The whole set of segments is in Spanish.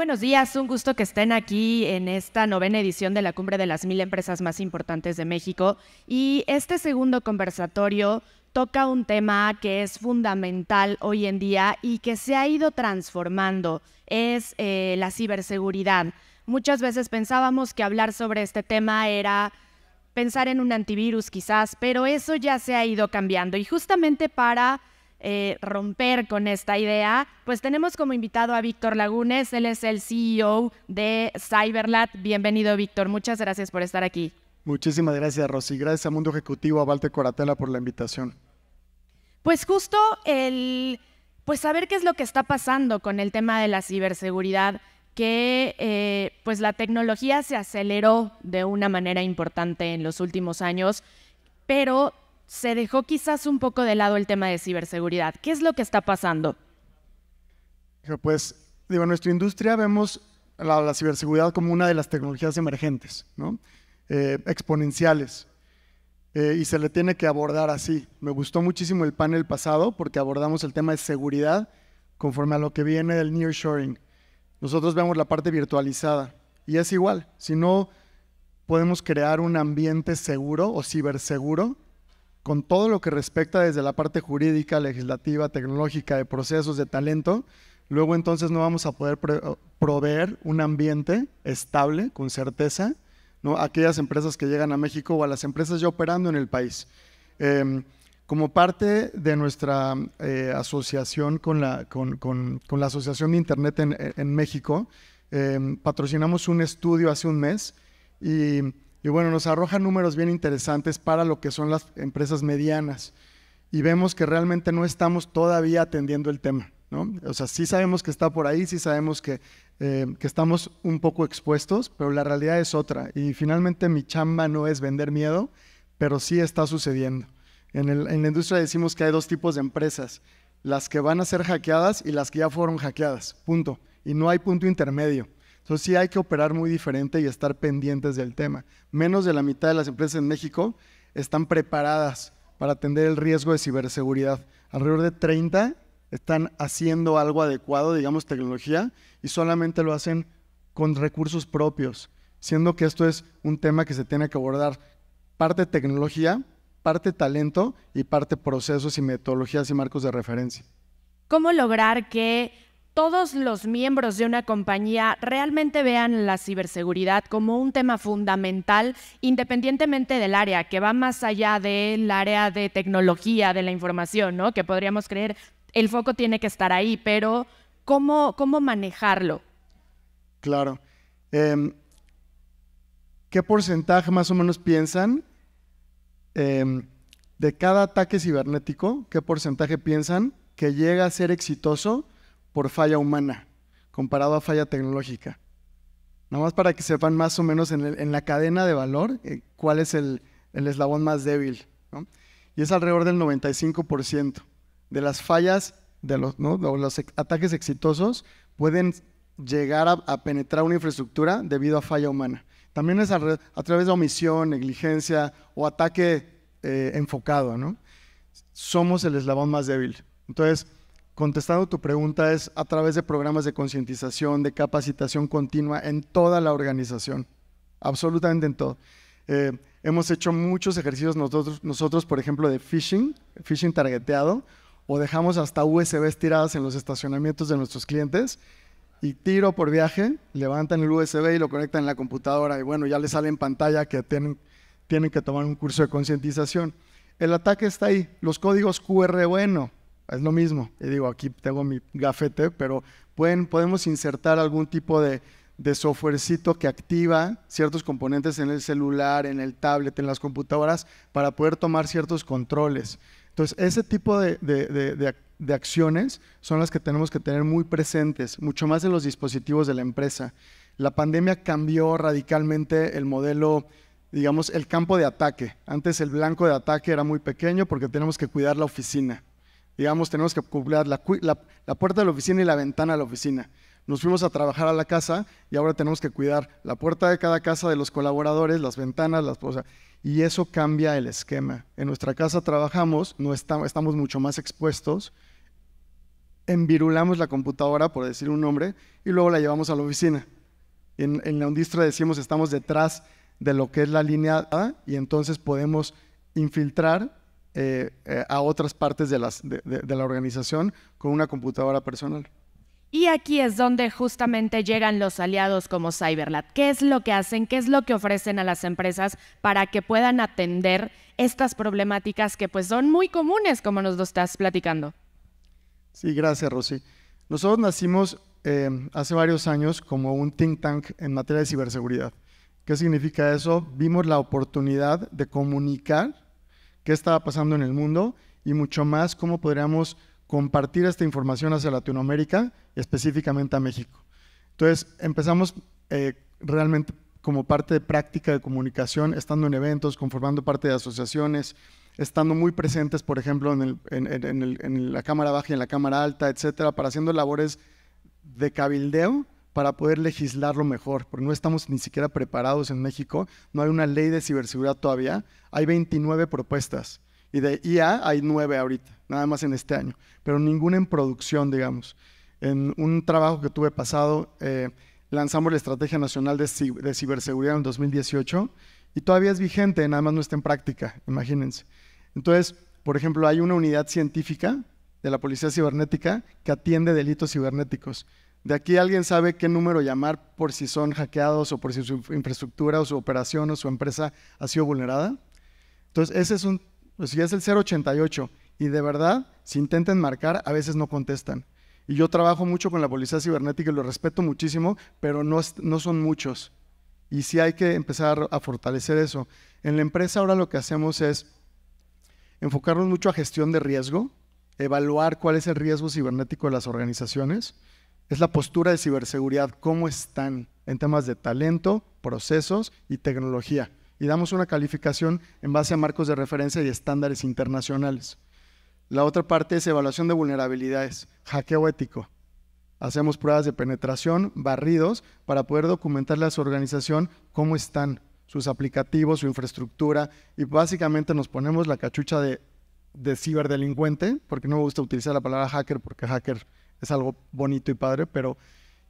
buenos días, un gusto que estén aquí en esta novena edición de la Cumbre de las Mil Empresas Más Importantes de México. Y este segundo conversatorio toca un tema que es fundamental hoy en día y que se ha ido transformando, es eh, la ciberseguridad. Muchas veces pensábamos que hablar sobre este tema era pensar en un antivirus quizás, pero eso ya se ha ido cambiando. Y justamente para eh, romper con esta idea, pues tenemos como invitado a Víctor Lagunes, él es el CEO de CyberLat. Bienvenido, Víctor, muchas gracias por estar aquí. Muchísimas gracias, Rosy. Gracias a Mundo Ejecutivo, a Valte Coratela por la invitación. Pues justo el, pues saber qué es lo que está pasando con el tema de la ciberseguridad, que eh, pues la tecnología se aceleró de una manera importante en los últimos años, pero se dejó quizás un poco de lado el tema de ciberseguridad. ¿Qué es lo que está pasando? Pues, digo, en nuestra industria vemos la, ciberseguridad como una de las tecnologías emergentes, ¿no? Eh, exponenciales. Eh, y se le tiene que abordar así. Me gustó muchísimo el panel pasado porque abordamos el tema de seguridad conforme a lo que viene del nearshoring. Nosotros vemos la parte virtualizada y es igual. Si no podemos crear un ambiente seguro o ciberseguro, con todo lo que respecta desde la parte jurídica, legislativa, tecnológica, de procesos, de talento, luego entonces no vamos a poder proveer un ambiente estable, con certeza, ¿no? aquellas empresas que llegan a México o a las empresas ya operando en el país. Em, como parte de nuestra eh, asociación con la, con, con, con la, Asociación de Internet en, México, em, patrocinamos un estudio hace un mes y y bueno, nos arroja números bien interesantes para lo que son las empresas medianas. Y vemos que realmente no estamos todavía atendiendo el tema. ¿no? O sea, sí sabemos que está por ahí, sí sabemos que, eh, estamos un poco expuestos, pero la realidad es otra. Y finalmente mi chamba no es vender miedo, pero sí está sucediendo. En, en la industria decimos que hay dos tipos de empresas, las que van a ser hackeadas y las que ya fueron hackeadas, punto. Y no hay punto intermedio. Entonces sí hay que operar muy diferente y estar pendientes del tema. Menos de la mitad de las empresas en México están preparadas para atender el riesgo de ciberseguridad. Alrededor de 30 están haciendo algo adecuado, digamos tecnología, y solamente lo hacen con recursos propios, siendo que esto es un tema que se tiene que abordar parte tecnología, parte talento y parte procesos y metodologías y marcos de referencia. ¿Cómo lograr que todos los miembros de una compañía realmente vean la ciberseguridad como un tema fundamental, independientemente del área, que va más allá del área de tecnología, de la información, ¿no? Que podríamos creer, el foco tiene que estar ahí, pero ¿cómo, manejarlo? Claro. Em, ¿Qué porcentaje más o menos piensan em, de cada ataque cibernético? ¿Qué porcentaje piensan que llega a ser exitoso? por falla humana comparado a falla tecnológica. Nada más para que sepan más o menos en, la cadena de valor eh, cuál es el, eslabón más débil. Y es alrededor del 95% de las fallas, de los, los ataques exitosos pueden llegar a, penetrar una infraestructura debido a falla humana. También es a, través de omisión, negligencia o ataque eh, enfocado. Somos el eslabón más débil. Entonces, contestando tu pregunta, es a través de programas de concientización, de capacitación continua en toda la organización, absolutamente en todo. Eh, hemos hecho muchos ejercicios nosotros, nosotros, por ejemplo, de phishing, phishing targeteado, o dejamos hasta USBs tiradas en los estacionamientos de nuestros clientes y tiro por viaje, levantan el USB y lo conectan en la computadora y bueno, ya les sale en pantalla que tienen, tienen que tomar un curso de concientización. El ataque está ahí, los códigos QR, bueno, es lo mismo. Y digo, aquí tengo mi gafete, pero pueden, podemos insertar algún tipo de, softwarecito que activa ciertos componentes en el celular, en el tablet, en las computadoras, para poder tomar ciertos controles. Entonces, ese tipo de, de, acciones son las que tenemos que tener muy presentes, mucho más en los dispositivos de la empresa. La pandemia cambió radicalmente el modelo, digamos, el campo de ataque. Antes el blanco de ataque era muy pequeño porque tenemos que cuidar la oficina digamos, tenemos que cubrir la, la, puerta de la oficina y la ventana de la oficina. Nos fuimos a trabajar a la casa y ahora tenemos que cuidar la puerta de cada casa de los colaboradores, las ventanas, las cosas. Y eso cambia el esquema. En nuestra casa trabajamos, no estamos, mucho más expuestos, envirulamos la computadora, por decir un nombre, y luego la llevamos a la oficina. En, la Undistra decimos estamos detrás de lo que es la línea A y entonces podemos infiltrar eh, eh, a otras partes de, las, de, la organización con una computadora personal. Y aquí es donde justamente llegan los aliados como CyberLab. ¿Qué es lo que hacen? ¿Qué es lo que ofrecen a las empresas para que puedan atender estas problemáticas que pues son muy comunes, como nos lo estás platicando? Sí, gracias, Rosy. Nosotros nacimos eh, hace varios años como un think tank en materia de ciberseguridad. ¿Qué significa eso? Vimos la oportunidad de comunicar qué estaba pasando en el mundo y mucho más cómo podríamos compartir esta información hacia Latinoamérica específicamente a México. Entonces empezamos eh, realmente como parte de práctica de comunicación, estando en eventos, conformando parte de asociaciones, estando muy presentes, por ejemplo, en, la cámara baja y en la cámara alta, etcétera, para haciendo labores de cabildeo, para poder legislarlo mejor, porque no estamos ni siquiera preparados en México, no hay una ley de ciberseguridad todavía, hay 29 propuestas y de IA hay 9 ahorita, nada más en este año, pero ninguna en producción, digamos. En un trabajo que tuve pasado, eh, lanzamos la Estrategia Nacional de, Ciberseguridad en 2018 y todavía es vigente, nada más no está en práctica, imagínense. Entonces, por ejemplo, hay una unidad científica de la Policía Cibernética que atiende delitos cibernéticos. De aquí alguien sabe qué número llamar por si son hackeados o por si su infraestructura o su operación o su empresa ha sido vulnerada. Entonces, ese es un, pues, es el 088 y de verdad, si intentan marcar, a veces no contestan. Y yo trabajo mucho con la policía cibernética y lo respeto muchísimo, pero no, no son muchos. Y sí hay que empezar a fortalecer eso. En la empresa ahora lo que hacemos es enfocarnos mucho a gestión de riesgo, evaluar cuál es el riesgo cibernético de las organizaciones es la postura de ciberseguridad, cómo están en temas de talento, procesos y tecnología. Y damos una calificación en base a marcos de referencia y estándares internacionales. La otra parte es evaluación de vulnerabilidades, hackeo ético. Hacemos pruebas de penetración, barridos, para poder documentarle a su organización cómo están sus aplicativos, su infraestructura, y básicamente nos ponemos la cachucha de, de ciberdelincuente, porque no me gusta utilizar la palabra hacker, porque hacker es algo bonito y padre, pero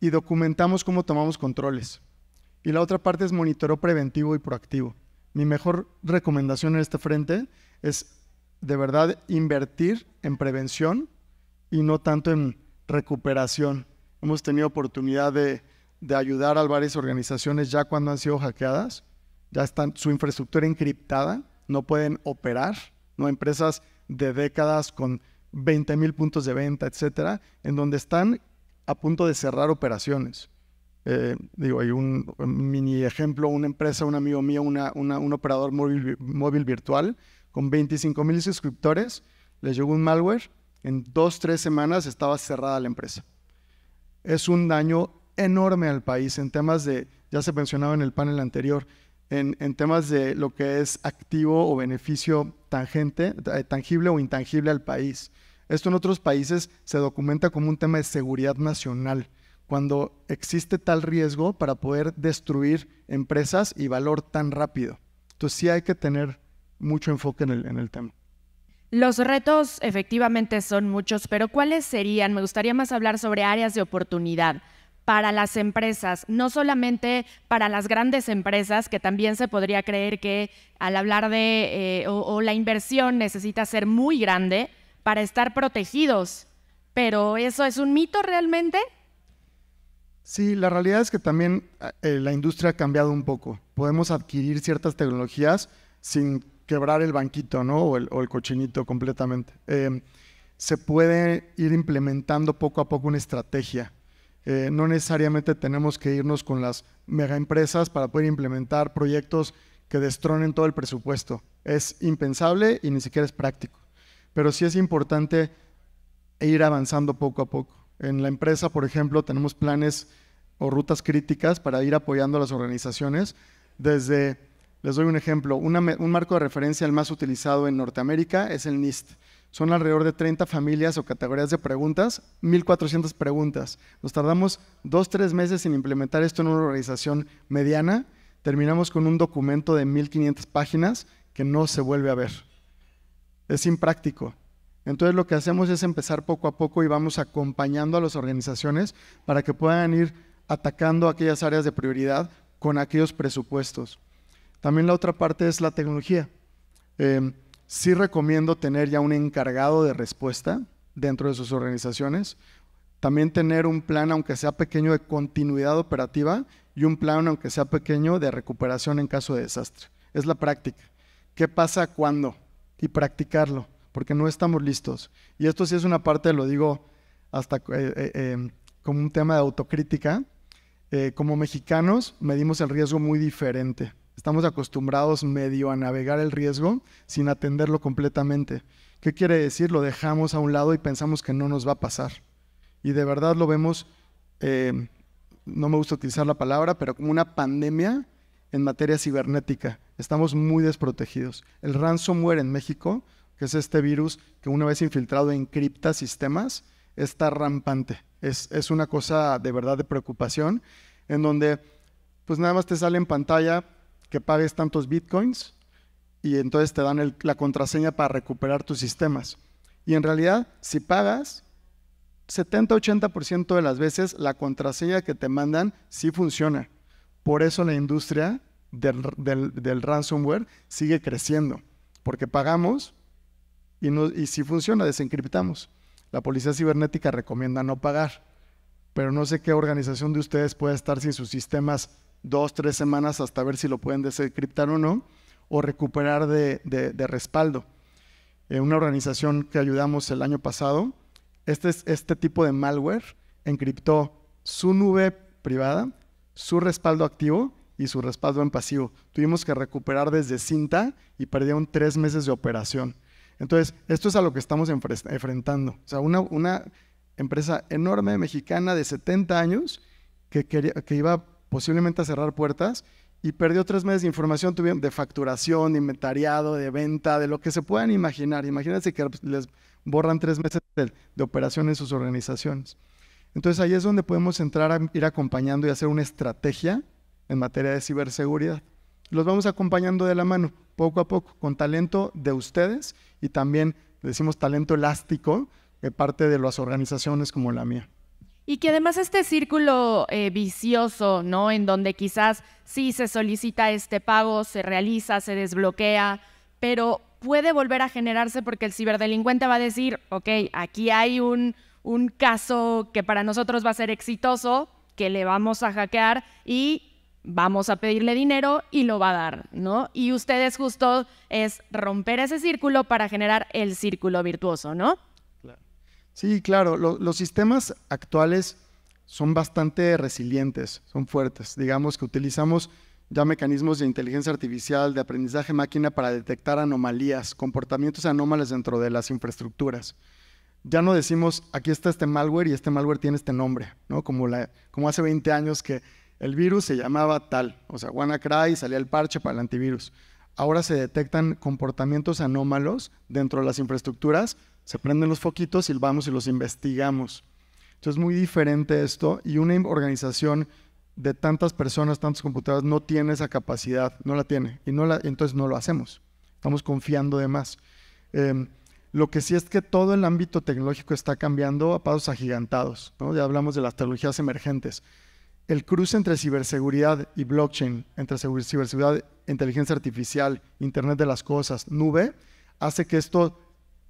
y documentamos cómo tomamos controles. Y la otra parte es monitoreo preventivo y proactivo. Mi mejor recomendación en este frente es de verdad invertir en prevención y no tanto en recuperación. Hemos tenido oportunidad de, de ayudar a varias organizaciones ya cuando han sido hackeadas, ya están su infraestructura encriptada, no pueden operar, no empresas de décadas con 20 mil puntos de venta, etcétera, en donde están a punto de cerrar operaciones. Eh, digo, hay un mini ejemplo, una empresa, un amigo mío, un operador móvil, virtual con 25 mil suscriptores, les llegó un malware, en dos, tres semanas estaba cerrada la empresa. Es un daño enorme al país en temas de, ya se mencionaba en el panel anterior, en, temas de lo que es activo o beneficio eh, tangible o intangible al país. Esto en otros países se documenta como un tema de seguridad nacional, cuando existe tal riesgo para poder destruir empresas y valor tan rápido. Entonces sí hay que tener mucho enfoque en el, en el tema. Los retos efectivamente son muchos, pero ¿cuáles serían? Me gustaría más hablar sobre áreas de oportunidad para las empresas, no solamente para las grandes empresas, que también se podría creer que al hablar de eh, o, la inversión necesita ser muy grande para estar protegidos. Pero eso es un mito realmente. Sí, la realidad es que también eh, la industria ha cambiado un poco. Podemos adquirir ciertas tecnologías sin quebrar el banquito, ¿no? O el, cochinito completamente. Eh, se puede ir implementando poco a poco una estrategia. Eh, no necesariamente tenemos que irnos con las megaempresas para poder implementar proyectos que destronen todo el presupuesto. Es impensable y ni siquiera es práctico. Pero sí es importante ir avanzando poco a poco. En la empresa, por ejemplo, tenemos planes o rutas críticas para ir apoyando a las organizaciones desde, les doy un ejemplo, un marco de referencia el más utilizado en Norteamérica es el NIST. Son alrededor de 30 familias o categorías de preguntas, 1.400 preguntas. Nos tardamos dos, tres meses en implementar esto en una organización mediana. Terminamos con un documento de 1.500 páginas que no se vuelve a ver. Es impráctico. Entonces lo que hacemos es empezar poco a poco y vamos acompañando a las organizaciones para que puedan ir atacando aquellas áreas de prioridad con aquellos presupuestos. También la otra parte es la tecnología. Em, sí recomiendo tener ya un encargado de respuesta dentro de sus organizaciones. También tener un plan, aunque sea pequeño, de continuidad operativa y un plan, aunque sea pequeño, de recuperación en caso de desastre. Es la práctica. ¿Qué pasa cuando? Y practicarlo, porque no estamos listos. Y esto sí es una parte, lo digo hasta eh, eh, em, como un tema de autocrítica. Eh, como mexicanos medimos el riesgo muy diferente. Estamos acostumbrados medio a navegar el riesgo sin atenderlo completamente. ¿Qué quiere decir? Lo dejamos a un lado y pensamos que no nos va a pasar. Y de verdad lo vemos, eh, no me gusta utilizar la palabra, pero como una pandemia en materia cibernética. Estamos muy desprotegidos. El ransomware en México, que es este virus que una vez infiltrado encripta sistemas, está rampante. Es, es una cosa de verdad de preocupación, en donde pues nada más te sale en pantalla que pagues tantos bitcoins y entonces te dan la contraseña para recuperar tus sistemas. Y en realidad, si pagas, 70-80% de las veces la contraseña que te mandan sí funciona. Por eso la industria del, ransomware sigue creciendo, porque pagamos y, no, y si funciona, desencriptamos. La policía cibernética recomienda no pagar, pero no sé qué organización de ustedes puede estar sin sus sistemas dos, tres semanas hasta ver si lo pueden desencriptar o no, o recuperar de, de, respaldo. Eh, una organización que ayudamos el año pasado, este, este tipo de malware encriptó su nube privada, su respaldo activo y su respaldo en pasivo. Tuvimos que recuperar desde cinta y perdieron tres meses de operación. Entonces, esto es a lo que estamos enfrentando. O sea, una, una empresa enorme mexicana de 70 años que, quería, que iba posiblemente a cerrar puertas y perdió tres meses de información de facturación, de inventariado, de venta, de lo que se puedan imaginar. Imagínense que les borran tres meses de, de operación en sus organizaciones. Entonces ahí es donde podemos entrar a ir acompañando y hacer una estrategia en materia de ciberseguridad. Los vamos acompañando de la mano, poco a poco, con talento de ustedes y también decimos talento elástico de parte de las organizaciones como la mía. Y que además este círculo eh, vicioso, ¿no? En donde quizás sí se solicita este pago, se realiza, se desbloquea, pero puede volver a generarse porque el ciberdelincuente va a decir, ok, aquí hay un, un caso que para nosotros va a ser exitoso, que le vamos a hackear y vamos a pedirle dinero y lo va a dar, ¿no? Y ustedes justo es romper ese círculo para generar el círculo virtuoso, ¿no? Sí, claro, los sistemas actuales son bastante resilientes, son fuertes. Digamos que utilizamos ya mecanismos de inteligencia artificial, de aprendizaje máquina para detectar anomalías, comportamientos anómalos dentro de las infraestructuras. Ya no decimos, aquí está este malware y este malware tiene este nombre, ¿no? Como, como hace 20 años que el virus se llamaba tal, o sea, WannaCry salía el parche para el antivirus. Ahora se detectan comportamientos anómalos dentro de las infraestructuras se prenden los foquitos y vamos y los investigamos. Entonces es muy diferente esto y una organización de tantas personas, tantas computadoras, no tiene esa capacidad, no la tiene y entonces no lo hacemos. Estamos confiando de más. Em, lo que sí es que todo el ámbito tecnológico está cambiando a pasos agigantados. Ya hablamos de las tecnologías emergentes. El cruce entre ciberseguridad y blockchain, entre ciberseguridad, inteligencia artificial, Internet de las Cosas, nube, hace que esto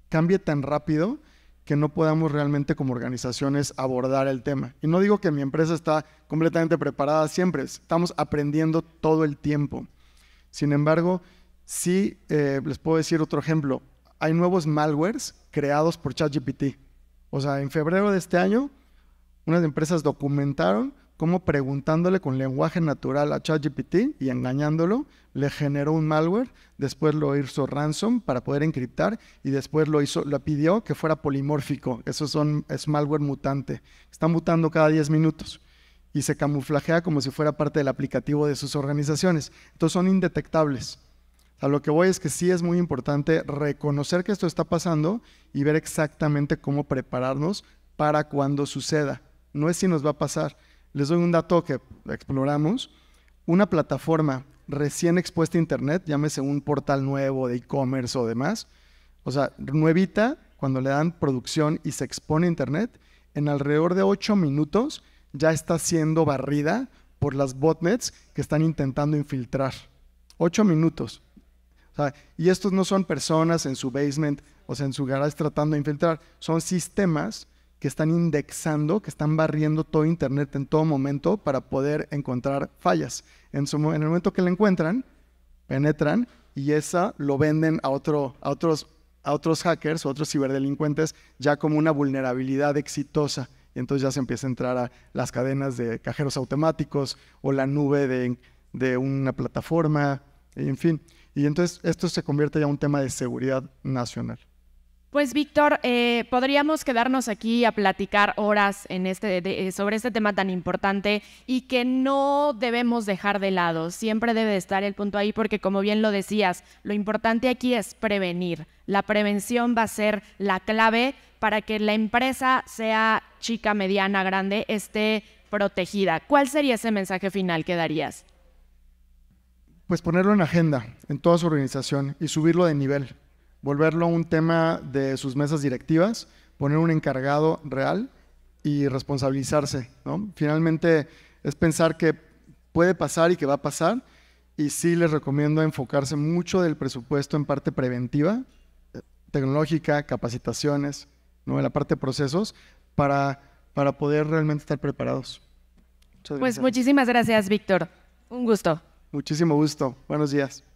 cambie tan rápido que no podamos realmente como organizaciones abordar el tema. Y no digo que mi empresa está completamente preparada siempre, estamos aprendiendo todo el tiempo. Sin embargo, sí eh, les puedo decir otro ejemplo. Hay nuevos malwares creados por ChatGPT. O sea, en febrero de este año, unas empresas documentaron cómo preguntándole con lenguaje natural a ChatGPT y engañándolo, le generó un malware, después lo hizo ransom para poder encriptar y después lo hizo, lo pidió que fuera polimórfico. Eso son, es malware mutante. Está mutando cada 10 minutos y se camuflajea como si fuera parte del aplicativo de sus organizaciones. Entonces son indetectables. A lo que voy es que sí es muy importante reconocer que esto está pasando y ver exactamente cómo prepararnos para cuando suceda. No es si nos va a pasar, les doy un dato que exploramos. Una plataforma recién expuesta a Internet, llámese un portal nuevo de e-commerce o demás, o sea, nuevita, cuando le dan producción y se expone a Internet, en alrededor de 8 minutos ya está siendo barrida por las botnets que están intentando infiltrar. Ocho minutos. y estos no son personas en su basement, o sea, en su garage tratando de infiltrar, son sistemas que están indexando, que están barriendo todo Internet en todo momento para poder encontrar fallas. En, el momento que la encuentran, penetran y esa lo venden a, otro, a, otros, a otros hackers o otros ciberdelincuentes ya como una vulnerabilidad exitosa. Y entonces ya se empieza a entrar a las cadenas de cajeros automáticos o la nube de, de una plataforma, en fin. Y entonces esto se convierte ya en un tema de seguridad nacional. Pues Víctor, eh, podríamos quedarnos aquí a platicar horas en este, eh, sobre este tema tan importante y que no debemos dejar de lado. Siempre debe estar el punto ahí porque como bien lo decías, lo importante aquí es prevenir. La prevención va a ser la clave para que la empresa sea chica, mediana, grande, esté protegida. ¿Cuál sería ese mensaje final que darías? Pues ponerlo en agenda en toda su organización y subirlo de nivel volverlo un tema de sus mesas directivas, poner un encargado real y responsabilizarse. ¿no? Finalmente es pensar que puede pasar y que va a pasar y sí les recomiendo enfocarse mucho del presupuesto en parte preventiva, eh, tecnológica, capacitaciones, ¿no? en la parte de procesos, para, para poder realmente estar preparados. pues muchísimas gracias, Víctor. Un gusto. Muchísimo gusto. Buenos días.